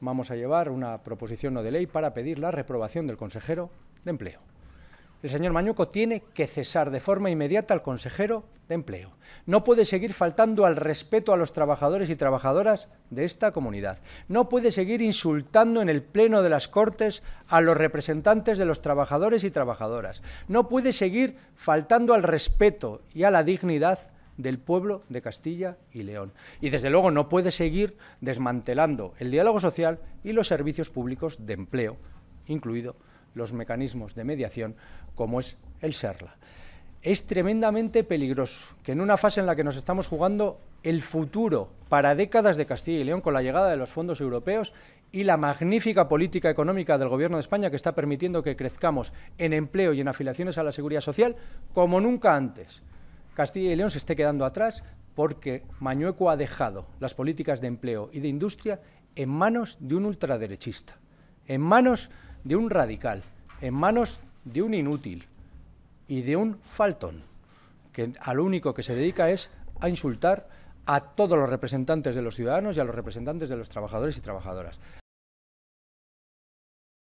Vamos a llevar una proposición no de ley para pedir la reprobación del consejero de empleo. El señor Mañuco tiene que cesar de forma inmediata al consejero de empleo. No puede seguir faltando al respeto a los trabajadores y trabajadoras de esta comunidad. No puede seguir insultando en el pleno de las Cortes a los representantes de los trabajadores y trabajadoras. No puede seguir faltando al respeto y a la dignidad del pueblo de Castilla y León. Y desde luego no puede seguir desmantelando el diálogo social y los servicios públicos de empleo, incluidos los mecanismos de mediación como es el SERLA. Es tremendamente peligroso que en una fase en la que nos estamos jugando el futuro para décadas de Castilla y León con la llegada de los fondos europeos y la magnífica política económica del Gobierno de España que está permitiendo que crezcamos en empleo y en afiliaciones a la seguridad social como nunca antes. Castilla y León se esté quedando atrás porque Mañueco ha dejado las políticas de empleo y de industria en manos de un ultraderechista, en manos de un radical, en manos de un inútil y de un faltón, que a lo único que se dedica es a insultar a todos los representantes de los ciudadanos y a los representantes de los trabajadores y trabajadoras.